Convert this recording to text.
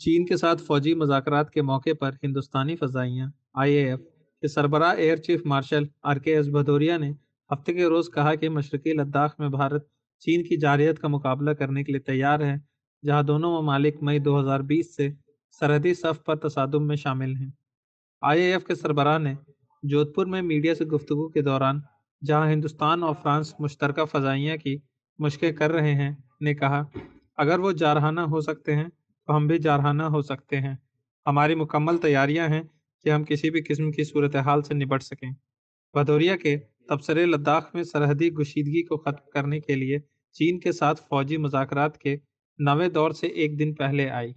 चीन के साथ फौजी मजाक के मौके पर हिंदुस्तानी फजाइयाँ आई एफ के सरबरा air chief marshal R K S Bhadauria ने हफ्ते के रोज़ कहा कि मशरकी लद्दाख में भारत चीन की जारियत का मुकाबला करने के लिए तैयार है जहां दोनों ममालिक मई 2020 से सरहदी सफ पर तसादम में शामिल हैं एफ के सरबराह ने जोधपुर में मीडिया से गुफ्तु के दौरान जहां हिंदुस्तान और फ्रांस मुश्तरक फजाइयाँ की मुश्कें कर रहे हैं ने कहा अगर वो जारहाना हो सकते हैं तो हम भी जारहाना हो सकते हैं हमारी मुकम्मल तैयारियां हैं कि हम किसी भी किस्म की सूरत हाल से निपट सकें भदौरिया के तबसरे लद्दाख में सरहदी गुशीदगी को ख़त्म करने के लिए चीन के साथ फौजी मुजाकर के नवे दौर से एक दिन पहले आई